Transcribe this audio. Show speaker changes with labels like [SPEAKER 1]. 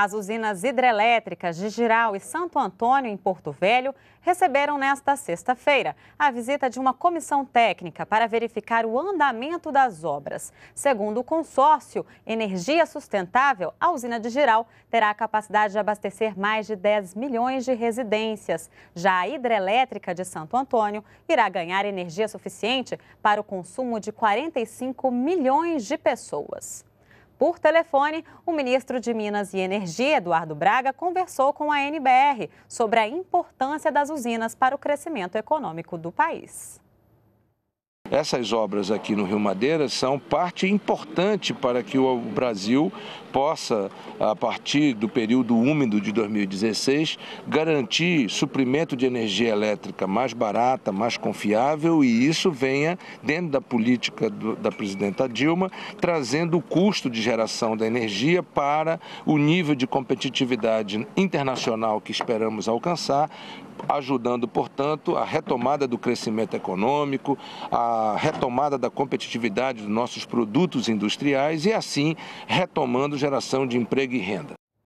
[SPEAKER 1] As usinas hidrelétricas de Giral e Santo Antônio, em Porto Velho, receberam nesta sexta-feira a visita de uma comissão técnica para verificar o andamento das obras. Segundo o consórcio Energia Sustentável, a usina de Giral terá a capacidade de abastecer mais de 10 milhões de residências. Já a hidrelétrica de Santo Antônio irá ganhar energia suficiente para o consumo de 45 milhões de pessoas. Por telefone, o ministro de Minas e Energia, Eduardo Braga, conversou com a NBR sobre a importância das usinas para o crescimento econômico do país.
[SPEAKER 2] Essas obras aqui no Rio Madeira são parte importante para que o Brasil possa, a partir do período úmido de 2016, garantir suprimento de energia elétrica mais barata, mais confiável e isso venha dentro da política do, da presidenta Dilma, trazendo o custo de geração da energia para o nível de competitividade internacional que esperamos alcançar, ajudando, portanto, a retomada do crescimento econômico, a a retomada da competitividade dos nossos produtos industriais e, assim, retomando geração de emprego e renda.